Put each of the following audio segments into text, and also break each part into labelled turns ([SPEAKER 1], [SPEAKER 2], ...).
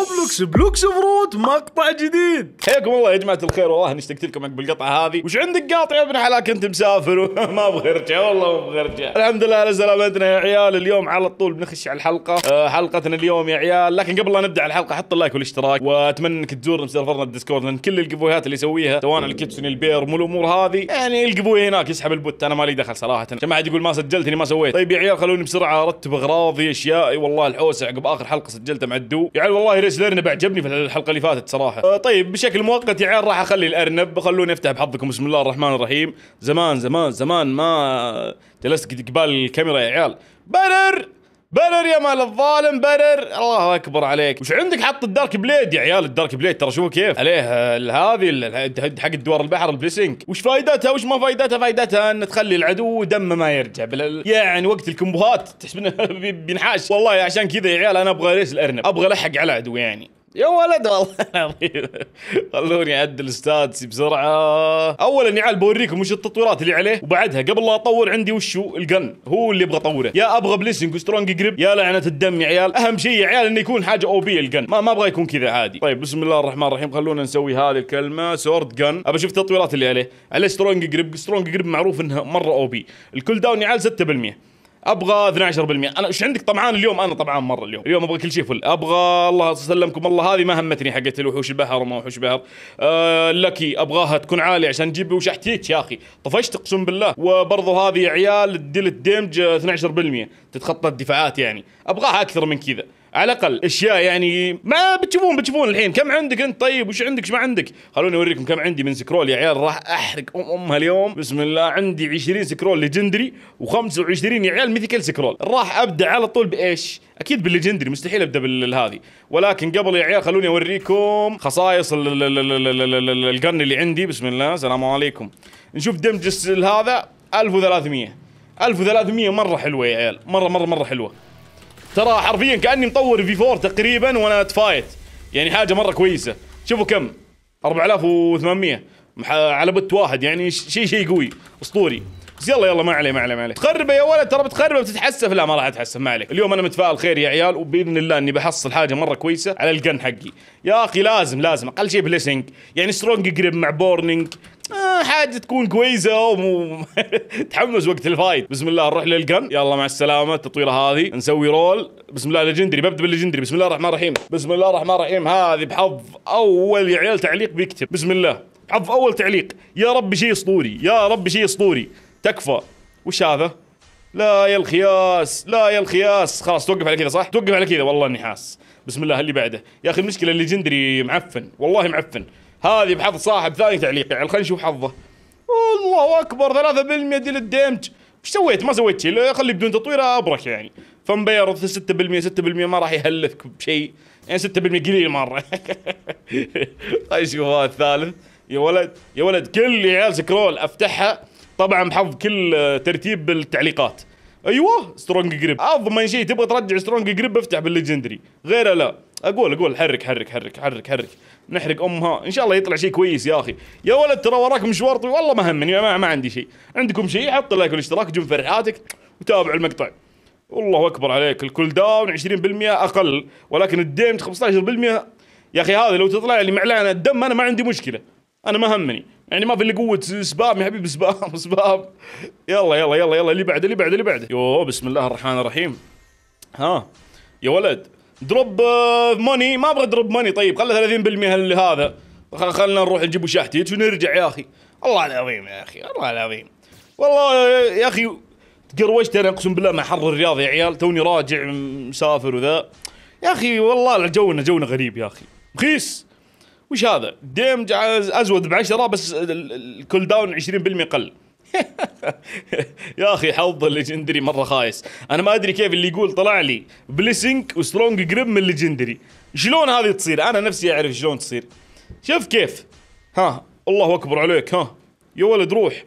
[SPEAKER 1] روبلوكس بلوكس بروت مقطع جديد حياكم الله يا جماعه الخير والله اني اشتقت لكم عقب القطعه هذه وش عندك قاطع يا ابن حلال كنت مسافر وما ابغى ارجع والله ما ابغى ارجع الحمد لله على سلامتنا يا عيال اليوم على طول بنخش على الحلقه أه حلقتنا اليوم يا عيال لكن قبل لا نبدا على الحلقه حط اللايك والاشتراك واتمنى انك تزورنا سيرفرنا الديسكورد لان كل القبويات اللي يسويها سواء الكيتسون البير مو الامور هذه يعني القبوي هناك يسحب البوت انا مالي دخل صراحه عشان ما حد يقول ما سجلتني ما سويت طيب يا عيال خلوني بسرعه ارتب اغراضي اشيائي والله الحوسه عقب اخر حلقه سجلتها مع الدو يعني والله السبيس الارنب عجبني في الحلقه اللي فاتت صراحه آه، طيب بشكل مؤقت يا عيال راح اخلي الارنب خلوني افتح بحظكم بسم الله الرحمن الرحيم زمان زمان زمان ما جلست قبال الكاميرا يا عيال بانر برر يا مال الظالم برر الله اكبر عليك وش عندك حط الدارك بليد يا عيال الدارك بليد ترى شوفوا كيف عليه آه، هذه حق الدوار البحر البليسنج وش فائدتها وش ما فائدتها فائدتها ان تخلي العدو دمه ما يرجع يعني وقت الكمبوهات تحس انه بينحاش والله عشان كذا يا عيال انا ابغى ليش الارنب ابغى الحق على عدو يعني يا ولد والله العظيم خلوني اعدل ستاتسي بسرعه اولا يا عيال بوريكم وش التطويرات اللي عليه وبعدها قبل لا اطور عندي وشو الجن هو اللي ابغى اطوره يا ابغى بليسنج وسترونج جريب يا لعنه الدم يا عيال اهم شيء يا عيال انه يكون حاجه او بي الجن ما, ما ابغى يكون كذا عادي طيب بسم الله الرحمن الرحيم خلونا نسوي هذه الكلمه سورد جن ابى اشوف التطويرات اللي عليه عليه سترونج جريب سترونج جريب معروف انها مره او بي الكول داون يا عيال 6% ابغى 12% انا ايش عندك طمعان اليوم انا طمعان مره اليوم اليوم ابغى كل شيء فل ابغى الله يسلمكم الله هذه ما همتني حقت الوحوش البحر وما وحوش البحر أه لكي ابغاها تكون عاليه عشان تجيب وش احتيج يا اخي طفشت اقسم بالله وبرضه هذه عيال ديلت الدمج 12% تتخطى الدفاعات يعني ابغاها اكثر من كذا على الاقل اشياء يعني ما بتشوفون بتشوفون الحين كم عندك انت طيب وش عندك وش ما عندك خلوني اوريكم كم عندي من سكرول يا عيال راح احرق ام امها اليوم بسم الله عندي 20 سكرول ليجندري و25 يا عيال ميثيكال سكرول راح ابدا على طول بايش اكيد بالليجندري مستحيل ابدا بالهذي ولكن قبل يا عيال خلوني اوريكم خصائص القرن اللي عندي بسم الله السلام عليكم نشوف دمج هذا 1300 1300 مره حلوه يا عيال مره مره مره حلوه ترى حرفيا كاني مطور في 4 تقريبا وانا اتفايت يعني حاجه مره كويسه شوفوا كم 4800 على بت واحد يعني شيء شيء قوي اسطوري بس يلا يلا ما عليه ما عليه ما عليه تخربه يا ولد ترى بتخربه بتتحسف لا ما راح اتحسف ما عليك اليوم انا متفائل خير يا عيال وباذن الله اني بحصل حاجه مره كويسه على الجن حقي يا اخي لازم لازم اقل شيء بليسنج يعني سترونج جريب مع بورنينج آه حاجه تكون كويسه ومو تحمس وقت الفايت بسم الله نروح للجن يلا مع السلامه التطويره هذه نسوي رول بسم الله ليجندري ببدا بالليجندري بسم الله الرحمن الرحيم بسم الله الرحمن الرحيم هذه بحظ اول يا عيال تعليق بيكتب بسم الله حظ اول تعليق يا رب شيء اسطوري يا رب شيء اسطوري تكفى وش هذا لا يا الخياس لا يا الخياس خلاص توقف على كذا صح توقف على كذا والله اني حاس بسم الله اللي بعده يا اخي المشكله الليجندري معفن والله معفن هذه بحظ صاحب ثاني تعليق يعني خلينا نشوف حظه الله اكبر 3% ديل الدمج ايش سويت؟ ما سويت شيء خلي بدون تطوير ابرك يعني فمبيرض 6% 6% ما راح يهلفك بشيء يعني 6% قليل مره خلينا طيب، نشوف هذا الثالث يا ولد يا ولد كل عيال سكرول افتحها طبعا بحظ كل ترتيب بالتعليقات ايوه سترونج جريب اضمن شيء تبغى ترجع سترونج جريب افتح بالليجندري غيره لا اقول اقول حرك حرك حرك حرك حرك نحرق امها ان شاء الله يطلع شيء كويس يا اخي يا ولد ترى وراك مشوار طويل والله ما همني ما, ما عندي شيء عندكم شيء حط لايك والاشتراك جم فرحاتك وتابع المقطع والله اكبر عليك الكل داون 20% اقل ولكن الديمج 15% يا اخي هذا لو تطلع لي معلانه الدم انا ما عندي مشكله انا ما همني يعني ما في الا قوه سبام يا حبيبي سبام سبام يلا يلا يلا يلا اللي بعده اللي بعده اللي بعده يوه بسم الله الرحمن الرحيم ها يا ولد دروب آه، موني ما ابغى دروب موني طيب خله 30% هذا خلنا نروح نجيب شحتيت ونرجع يا اخي الله العظيم يا اخي الله العظيم والله آه، يا اخي تقروشت انا اقسم بالله مع حر الرياض يا عيال توني راجع مسافر وذا يا اخي والله جونا جونا غريب يا اخي رخيص وش هذا؟ ديم ازود ب 10 بس الكول داون 20% قل يا اخي حظ الليجندري مره خايس انا ما ادري كيف اللي يقول طلع لي بليسنج وسترونج جريب من الليجندري شلون هذه تصير انا نفسي اعرف شلون تصير شوف كيف ها الله اكبر عليك ها يا ولد روح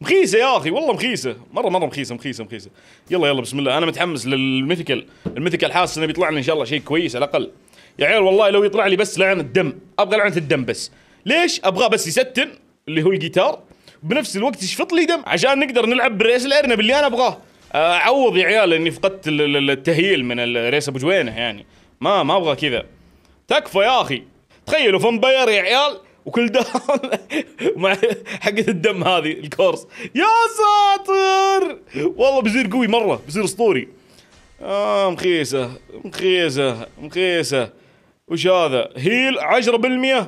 [SPEAKER 1] مخيسه يا اخي والله مخيسه مره مره مخيسه مخيسه مخيسه يلا يلا بسم الله انا متحمس للميثيكال الميثيكال حاسس انه بيطلع لي ان شاء الله شيء كويس على الاقل يا عيال والله لو يطلع لي بس لعنه الدم ابغى لعنه الدم بس ليش ابغاه بس يستن اللي هو الجيتار بنفس الوقت يشفط لي دم عشان نقدر نلعب بالرئيس الارنب اللي انا ابغاه آه، اعوض يا عيال اني فقدت التهيل من الرئيس ابو جوينه يعني ما ما ابغى كذا تكفى يا اخي تخيلوا فم بير يا عيال وكل ده مع حقة الدم هذه الكورس يا ساتر والله بيصير قوي مره بيصير اسطوري آه مخيسه مخيسه مخيسه وش هذا هيل 10%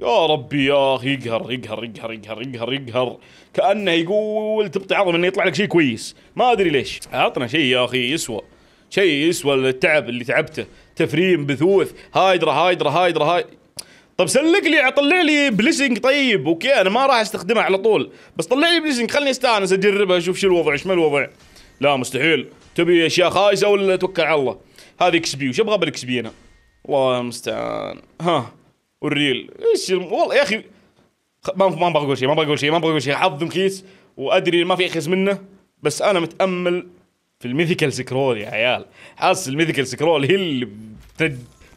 [SPEAKER 1] يا ربي يا اخي يقهر يقهر يقهر يقهر يقهر يقهر كانه يقول تبطي عظم انه يطلع لك شيء كويس ما ادري ليش عطنا شيء يا اخي يسوى شيء يسوى التعب اللي تعبته تفريم بثوث هايدرا هايدرا هايدرا هاي طب سلك لي طلع لي بليسنج طيب اوكي انا ما راح استخدمها على طول بس طلع لي بليسنج خلني استانس اجربها اشوف شو الوضع ايش ما الوضع لا مستحيل تبي اشياء خايسه ولا توكل على الله هذه اكس بي وش ابغى بالاكس بي انا الله المستعان ها والريل ايش والله يا اخي ما ما ابغى اقول شيء ما ابغى اقول شيء ما ابغى اقول شيء حظ مكيس وادري ما في اخيس منه بس انا متامل في الميثيكال سكرول يا عيال حاسس الميثيكال سكرول هي اللي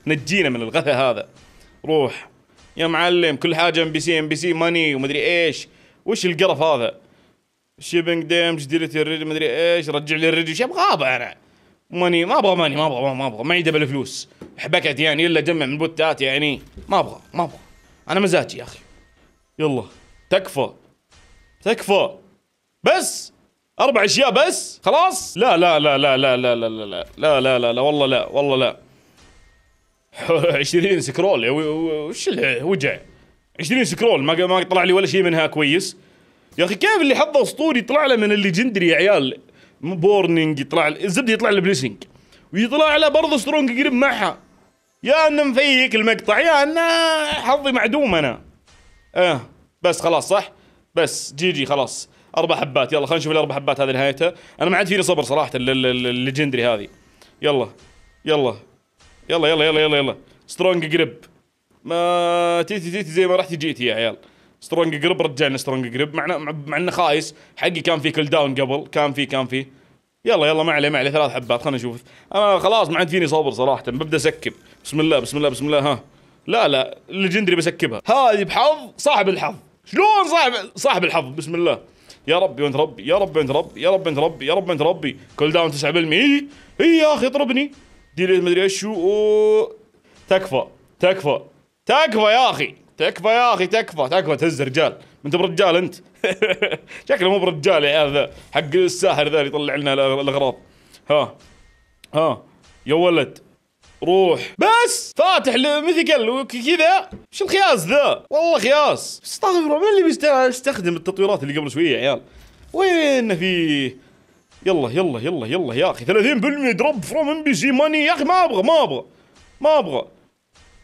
[SPEAKER 1] بتنجينا من الغثى هذا روح يا معلم كل حاجه ام بي سي ام بي سي ماني ومدري ايش وش القرف هذا شيبنج ديمج ديلتي الريد مدري ايش رجع لي الريد ايش ابغى انا ماني ما ابغى ماني ما ابغى ما ابغى معي دبل فلوس حبكت يعني الا جمع من بوتات يعني ما ابغى ما ابغى انا مزاجي يا اخي يلا تكفى تكفى بس اربع اشياء بس خلاص لا لا لا لا لا لا لا لا لا لا لا لا والله لا والله لا 20 سكرول وش وجع 20 سكرول ما ما طلع لي ولا شيء منها كويس يا اخي كيف اللي حظه اسطوري طلع له من الليجندري يا عيال بورنينج يطلع الزبده يطلع له بليسنج ويطلع له برضه سترونج قريب معها يا ان مفيك المقطع يا ان حظي معدوم انا اه بس خلاص صح بس جي جي خلاص اربع حبات يلا خلينا نشوف الاربع حبات هذه نهايتها انا ما عاد فيني صبر صراحه الليجندري هذه يلا يلا يلا يلا يلا يلا يلا سترونج جريب ما تيتي تيتي زي ما رحتي جيتي يا عيال سترونج جريب رجعنا سترونج جريب معنا مع انه خايس حقي كان في كل داون قبل كان في كان في يلا يلا ما عليه ما عليه ثلاث حبات خلينا نشوف انا خلاص ما عاد فيني صبر صراحه ببدا اسكب بسم الله بسم الله بسم الله ها لا لا الليجندري بسكبها هذه بحظ صاحب الحظ شلون صاحب صاحب الحظ بسم الله يا ربي وانت ربي يا ربي وانت ربي يا ربي وانت ربي يا ربي وانت ربي كل داون 9% اي اي يا اخي اضربني ديلي ادري ايش اوه تكفى تكفى تكفى يا اخي تكفى يا اخي تكفى تكفى تهز رجال انت برجال انت شكله مو برجال يا عيال ذا حق الساحر ذا اللي يطلع لنا الاغراض ها ها يا ولد روح بس فاتح مثقل وكذا ايش الخياس ذا والله خياس استغفر من اللي بيستخدم التطويرات اللي قبل شويه يا عيال وين فيه يلا يلا يلا يلا يا اخي 30% دروب فروم ام بي سي ماني يا اخي ما ابغى ما ابغى ما ابغى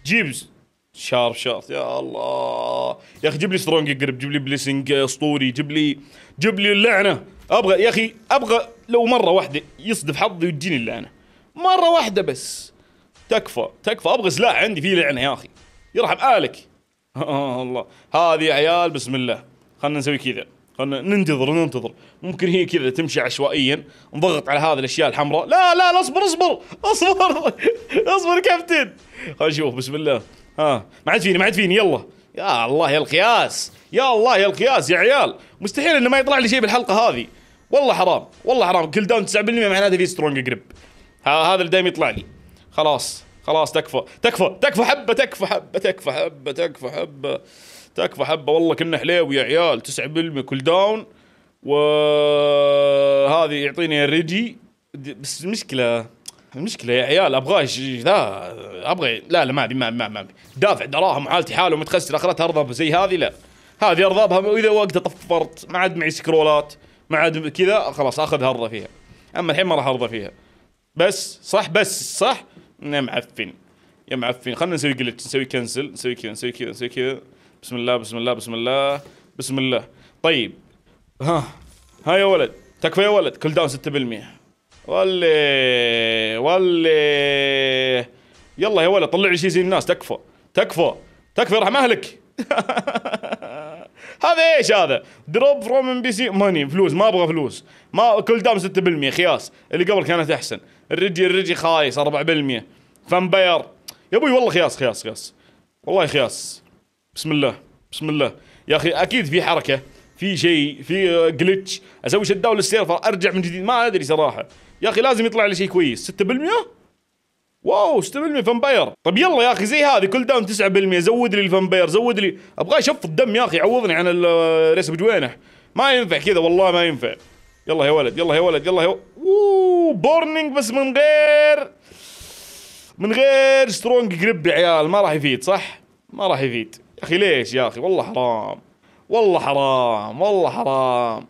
[SPEAKER 1] جيبز شارب شارت يا الله يا اخي جيب لي سترونج قرب جيب لي بليسنج آه، اسطوري جيب لي جيب لي اللعنه ابغى يا اخي ابغى لو مره واحده يصدف حظي وتجيني اللعنه مره واحده بس تكفى تكفى ابغى سلاح عندي فيه لعنه يا اخي يرحم الك آه، الله هذه يا عيال بسم الله خلنا نسوي كذا خلنا ننتظر ننتظر ممكن هي كذا تمشي عشوائيا نضغط على هذه الاشياء الحمراء لا لا لا اصبر اصبر اصبر اصبر كابتن خلنا نشوف بسم الله ها ما عاد فيني ما عاد فيني يلا يا الله يا القياس يا الله يا القياس يا عيال مستحيل انه ما يطلع لي شيء بالحلقه هذه والله حرام والله حرام كل داون 9% معناته في سترونج جريب هذا اللي دايم يطلع لي خلاص خلاص تكفى تكفى تكفى حبه تكفى حبه تكفى حبه تكفى حبه تكفى حبه والله كنا حليوي يا عيال 9 كل داون وهذه يعطيني الريجي بس المشكله المشكله يا عيال ابغاه ذا ابغى لا لا ما ابي ما ما ما دافع دراهم وحالتي حاله متخسر اخرتها ارضى زي هذه لا هذه ارضى بها واذا وقتها طفرت ما عاد معي سكرولات ما عاد كذا خلاص اخذها ارضى فيها اما الحين ما راح ارضى فيها بس صح بس صح نعم، معفن يا معفن خلينا نسوي جلتش نسوي كنسل نسوي كذا نسوي كذا نسوي كذا بسم الله بسم الله بسم الله بسم الله طيب ها ها يا ولد تكفى يا ولد كل داون 6% ولي ولي يلا يا ولد طلع لي شيء زي الناس تكفى تكفى تكفى راح مهلك هذا ايش هذا؟ دروب فروم ام بي سي ماني فلوس ما ابغى فلوس ما كل دام 6% خياس اللي قبل كانت احسن الرجي الرجي خايس 4% فامباير يا ابوي والله خياس خياس خياس والله خياس بسم الله بسم الله يا اخي اكيد في حركه في شيء في جلتش اسوي شت داون للسيرفر ارجع من جديد ما ادري صراحه يا اخي لازم يطلع لي شيء كويس 6% واو 6% فامباير طب يلا يا اخي زي هذه كل داون 9% زود لي الفامباير زود لي ابغى اشف الدم يا اخي عوضني عن الريس بجوينح ما ينفع كذا والله ما ينفع يلا يا ولد يلا يا ولد يلا يا بورنينج بس من غير من غير سترونج جريب يا عيال ما راح يفيد صح؟ ما راح يفيد يا اخي ليش يا اخي والله حرام والله حرام والله حرام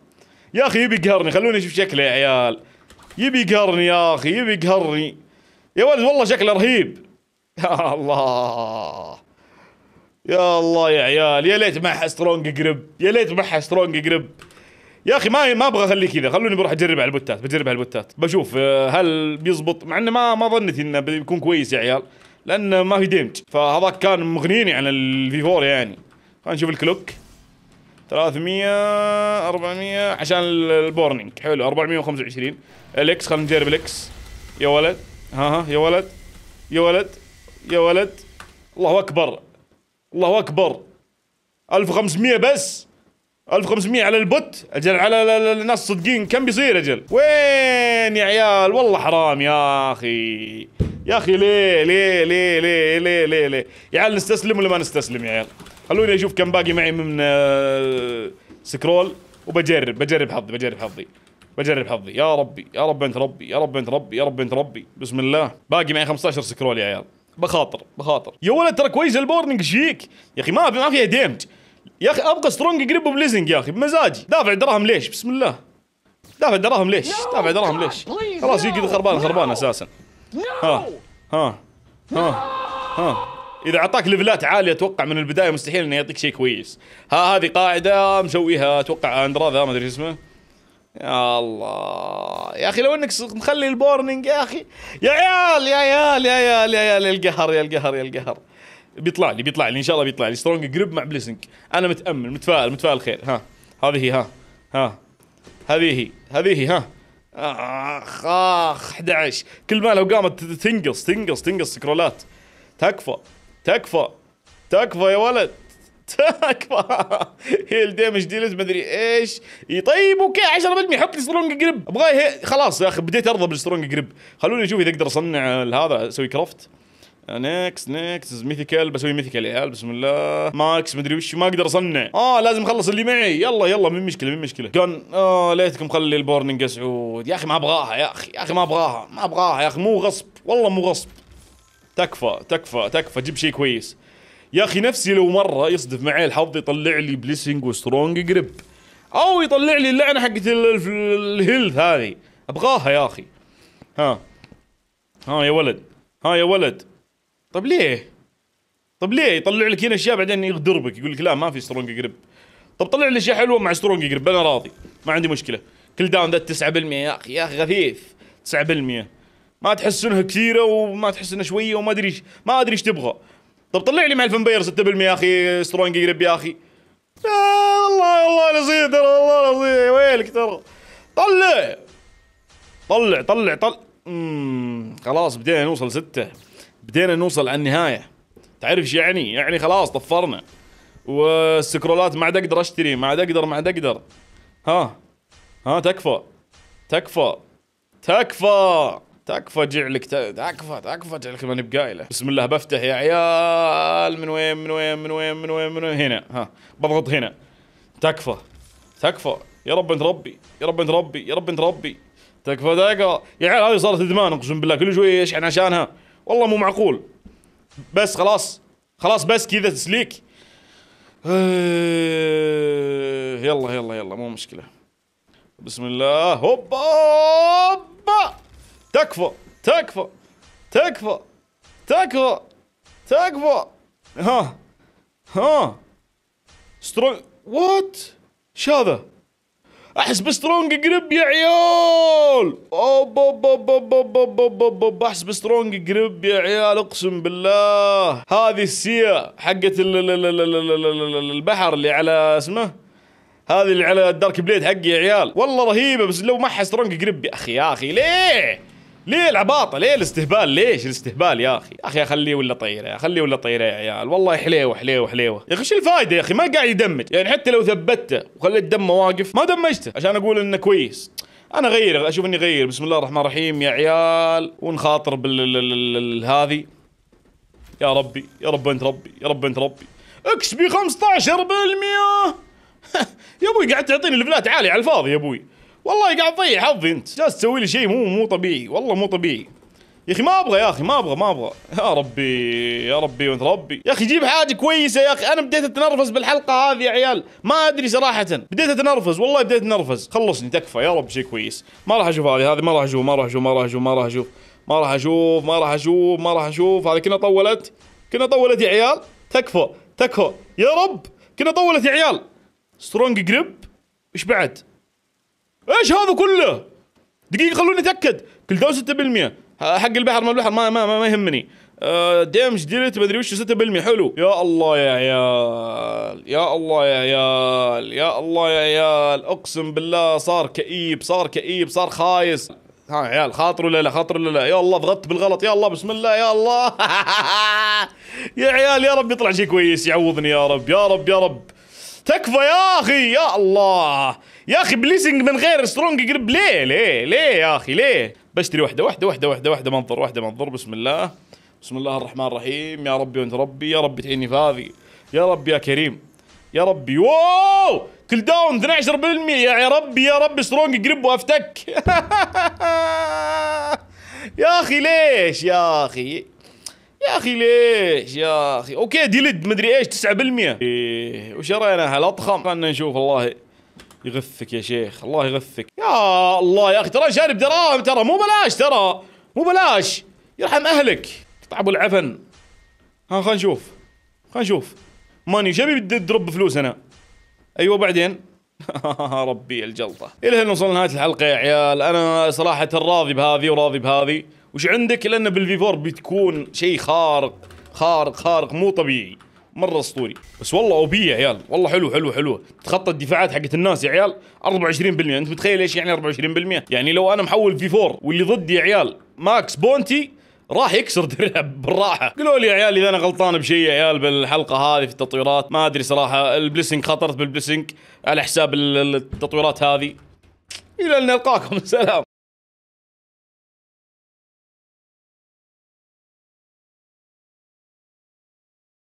[SPEAKER 1] يا اخي يبي يقهرني خلوني اشوف شكله يا عيال يبي يقهرني يا اخي يبي يقهرني يا ولد والله شكله رهيب يا الله يا الله يا عيال يا ليت معها سترونج جريب يا ليت معها سترونج جريب يا اخي ما ما ابغى اخليه كذا خلوني بروح اجرب على البوتات بجرب على البوتات بشوف آه، هل بيزبط مع انه ما ما ظنيت انه بيكون كويس يا عيال لان ما في ديمج فهذاك كان مغنيني عن الفي 4 يعني خلينا نشوف الكلوك 300 400 عشان البورنينج حلو 425 الاكس خلينا نجرب الاكس يا ولد ها ها يا ولد يا ولد يا ولد الله اكبر الله اكبر 1500 بس 1500 على البوت اجل على الناس الصدقين كم بيصير اجل وين يا عيال والله حرام يا اخي يا اخي ليه ليه ليه ليه ليه ليه, ليه؟ يا عيال نستسلم ولا ما نستسلم يا عيال خلوني اشوف كم باقي معي من آه، سكرول وبجرب بجرب حظي بجرب حظي بجرب حظي يا ربي يا رب انت ربي يا رب انت ربي يا رب انت ربي بسم الله باقي معي 15 سكرول يا عيال بخاطر بخاطر يا ولد ترى كويس البورنج شيك يا اخي ما ما فيها دمج يا اخي ابغى سترونج قريب بليزنج يا اخي بمزاجي دافع دراهم ليش بسم الله دافع دراهم ليش دافع دراهم ليش خلاص يجي خربان خربان اساسا ها ها ها ها اذا اعطاك ليفلات عاليه اتوقع من البدايه مستحيل انه يعطيك شيء كويس ها هذه قاعده مسويها اتوقع اندرا ذا ما ادري اسمه يا الله يا اخي لو انك مخلي البورنينج يا اخي يا عيال يا عيال يا عيال يا عيال يا القهر يا القهر يا القهر بيطلع لي بيطلع لي ان شاء الله بيطلع لي سترونج جريب مع بليسنج انا متامل متفائل متفائل خير ها هذه هي ها ها هذه هي هذه هي ها اخ اخ 11 كل ما لو قامت تنقص تنقص تنقص سكرولات تكفى تكفى تكفى يا ولد تكفى هيل ديمج ديلز ادري ايش طيب اوكي 10% حط لي سترونج جريب ابغى خلاص يا اخي بديت ارضى بالسترونج جريب خلوني اشوف اذا اقدر اصنع هذا اسوي كرافت نيكس نيكس ميثيكال بسوي ميثيكال يا عيال بسم الله ماكس مدري وش ما اقدر اصنع اه لازم اخلص اللي معي يلا يلا من مشكله من مشكله جن اه ليتكم مخلي البورنينج اسعود يا اخي ما ابغاها يا اخي يا اخي ما ابغاها ما ابغاها يا اخي مو غصب والله مو غصب تكفى تكفى تكفى جيب شيء كويس يا اخي نفسي لو مره يصدف معي الحظ يطلع لي بليسنج وسترونج جريب او يطلع لي اللعنه حقت الهيلث هذه ابغاها يا اخي ها ها يا ولد ها يا ولد طب ليه؟ طب ليه يطلع لك هنا اشياء بعدين يغدر بك يقول لك لا ما في سترونج جريب طب طلع لي اشياء حلوه مع سترونج جريب انا راضي ما عندي مشكله كل داون ذا 9% يا اخي يا اخي غثيث 9% ما تحس انها كثيره وما تحس انها شويه وما ادري ما ادري ايش تبغى طب طلع لي مع الفامباير 6% يا اخي سترونج جريب يا اخي آه والله والله نصيب ترى والله نصيب ويلك ترى طلع طلع طلع طلع اممم خلاص بدينا نوصل ستة بدينا نوصل على النهايه تعرف ايش يعني يعني خلاص طفرنا والسكرولات ما عاد اقدر اشتري ما عاد اقدر ما عاد اقدر ها ها تكفى تكفى تكفى تكفى جعلك تكفى تكفى جعلك ماني بقايله بسم الله بفتح يا عيال من وين من وين من وين من وين من وين هنا ها بضغط هنا تكفى تكفى يا رب انت ربي يا رب انت ربي يا رب انت ربي تكفى تكفى يا عيال هذه صارت ادمان اقسم بالله كل شويه يشحن عشانها والله مو معقول بس خلاص خلاص بس كذا تسليك إيه، يلا يلا يلا مو مشكله بسم الله هوبا هوبا تكفى تكفى تكفى تكفى تكفى ها ها سترونج وات ايش هذا؟ احس بسترونج جريب يا عيال اوب اوب اوب اوب اوب اوب اوب اوب اوب احس بسترونج جريب يا عيال اقسم بالله هذه السيا حقت البحر اللي على اسمه هذه اللي على الدارك بليد حقي يا عيال والله رهيبه بس لو ما احس سترونج جريب يا اخي يا اخي ليه ليه العباطه ليه الاستهبال ليش الاستهبال يا اخي يا اخي خليه ولا طيره يا خليه ولا طيره يا عيال والله حليوه حليوه حليوه يا اخي ايش الفايده يا اخي ما قاعد يدمج يعني حتى لو ثبته وخليت دمه واقف ما دمجته عشان اقول انه كويس انا غير اشوف اني غير بسم الله الرحمن الرحيم يا عيال ونخاطر بال هذه. يا ربي يا رب انت ربي يا رب انت ربي اكس بي 15% يا ابوي قاعد تعطيني ليفلات عاليه على الفاضي يا ابوي والله قاعد تضيع حظي انت جالس تسوي لي شيء مو مو طبيعي والله مو طبيعي يا اخي ما ابغى يا اخي ما ابغى ما ابغى يا ربي يا ربي وانت ربي يا اخي جيب حاجه كويسه يا اخي انا بديت اتنرفز بالحلقه هذه يا عيال ما ادري صراحه بديت اتنرفز والله بديت اتنرفز خلصني تكفى يا رب شيء كويس ما راح اشوف هذه هذه ما راح اشوف ما راح اشوف ما راح اشوف ما راح اشوف ما راح اشوف ما راح اشوف ما راح اشوف هذه كنا طولت كنا طولت يا عيال تكفى تكفى يا رب كنا طولت يا عيال سترونج جريب ايش بعد ايش هذا كله؟ دقيقه خلوني اتاكد كلداون 6% حق البحر ما البحر ما ما, ما يهمني أه ديمج ديلت مدري وش 6% حلو يا الله يا عيال يا الله يا عيال يا الله يا عيال اقسم بالله صار كئيب صار كئيب صار خايس ها عيال خاطر ولا لا خاطر ولا لا يا الله ضغطت بالغلط يا الله بسم الله يا الله يا عيال يا رب يطلع شيء كويس يعوضني يا رب يا رب يا رب تكفى يا اخي يا الله يا اخي بليسنج من غير سترونج جريب ليه ليه ليه يا اخي ليه بشتري واحده واحده واحده واحده واحده منظر واحده منظر بسم الله بسم الله الرحمن الرحيم يا ربي وانت ربي يا ربي تعيني في هذه يا ربي يا كريم يا ربي واو كل داون 12% يا ربي يا ربي سترونج جريب وافتك يا اخي ليش يا اخي يا اخي ليش يا اخي اوكي ديلد مدري ايش 9% ايه وش راينا خلنا نشوف الله يغثك يا شيخ الله يغثك يا الله يا اخي ترى شارب دراهم ترى مو بلاش ترى مو بلاش يرحم اهلك قطع ابو العفن ها خلينا نشوف خلينا نشوف ماني شبي بدي ادرب فلوس انا ايوه بعدين ربي الجلطه الى هنا وصلنا نهايه الحلقه يا عيال انا صراحه راضي بهذه وراضي بهذه وش عندك لانه بالفيفور بتكون شيء خارق خارق خارق مو طبيعي مره اسطوري بس والله اوبي يا عيال والله حلو حلو حلو تخطى الدفاعات حقت الناس يا عيال 24% انت متخيل ايش يعني 24% يعني لو انا محول في 4 واللي ضدي يا عيال ماكس بونتي راح يكسر درع بالراحه قولوا لي يا عيال اذا انا غلطان بشيء يا عيال بالحلقه هذه في التطويرات ما ادري صراحه البليسنج خطرت بالبليسنج على حساب التطويرات هذه الى ان نلقاكم سلام